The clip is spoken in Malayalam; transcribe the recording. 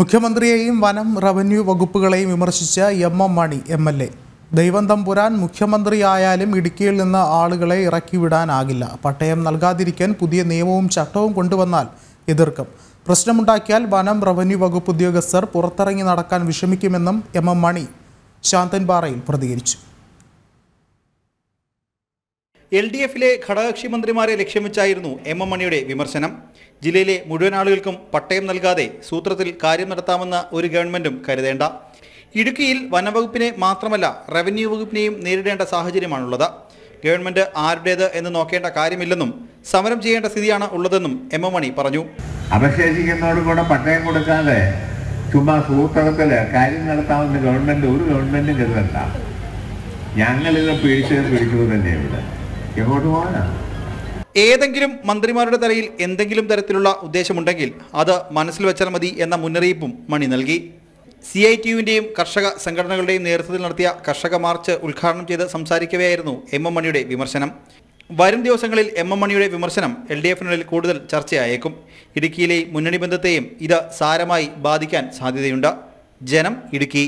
മുഖ്യമന്ത്രിയെയും വനം റവന്യൂ വകുപ്പുകളെയും വിമർശിച്ച M M Mani M L A ദൈവം തമ്പുരാൻ മുഖ്യമന്ത്രിയായാലും ഇടുക്കിയിൽ നിന്ന് ആളുകളെ ഇറക്കിവിടാനാകില്ല പട്ടയം നൽകാതിരിക്കാൻ പുതിയ നിയമവും ചട്ടവും കൊണ്ടുവന്നാൽ എതിർക്കും പ്രശ്നമുണ്ടാക്കിയാൽ വനം റവന്യൂ വകുപ്പ് ഉദ്യോഗസ്ഥർ പുറത്തിറങ്ങി നടക്കാൻ വിഷമിക്കുമെന്നും എം എം മണി ശാന്തൻപാറയിൽ പ്രതികരിച്ചു എൽ ഡി എഫിലെ ഘടകകക്ഷി മന്ത്രിമാരെ ലക്ഷ്യം വെച്ചായിരുന്നു എം എം മണിയുടെ വിമർശനം ജില്ലയിലെ മുഴുവൻ ആളുകൾക്കും പട്ടയം നൽകാതെ സൂത്രത്തിൽ കാര്യം നടത്താമെന്ന ഒരു ഗവൺമെന്റും കരുതേണ്ട ഇടുക്കിയിൽ വനവകുപ്പിനെ മാത്രമല്ല റവന്യൂ വകുപ്പിനെയും നേരിടേണ്ട സാഹചര്യമാണുള്ളത് ഗവൺമെന്റ് ആരുടേത് എന്ന് നോക്കേണ്ട കാര്യമില്ലെന്നും സമരം ചെയ്യേണ്ട സ്ഥിതിയാണ് ഉള്ളതെന്നും എം എം മണി പറഞ്ഞു അവശേഷിക്കുന്നതോടുകൂടെ പട്ടയം കൊടുക്കാതെ ചുമ്മാ സൂത്രത്തിൽ കാര്യം നടത്താമെന്ന് ഗവൺമെന്റ് ഒരു ഗവൺമെന്റും കരുതണ്ട ഞങ്ങളിത് പിടിച്ചത് പിടിക്കുന്നത് തന്നെ ഇവിടെ ഏതെങ്കിലും മന്ത്രിമാരുടെ തലയിൽ എന്തെങ്കിലും തരത്തിലുള്ള ഉദ്ദേശമുണ്ടെങ്കിൽ അത് മനസ്സിൽ വെച്ചാൽ മതി എന്ന മുന്നറിയിപ്പും മണി നൽകി സി ഐ ടിയുവിൻ്റെയും കർഷക സംഘടനകളുടെയും നേതൃത്വത്തിൽ നടത്തിയ കർഷക മാർച്ച് ഉദ്ഘാടനം ചെയ്ത് സംസാരിക്കവെയായിരുന്നു എം എം മണിയുടെ വിമർശനം വരും ദിവസങ്ങളിൽ എം എം മണിയുടെ വിമർശനം എൽ ഡി എഫിനുള്ളിൽ കൂടുതൽ ചർച്ചയായേക്കും ഇടുക്കിയിലെ മുന്നണി ബന്ധത്തെയും ഇത് സാരമായി ബാധിക്കാൻ സാധ്യതയുണ്ട് ജനം ഇടുക്കി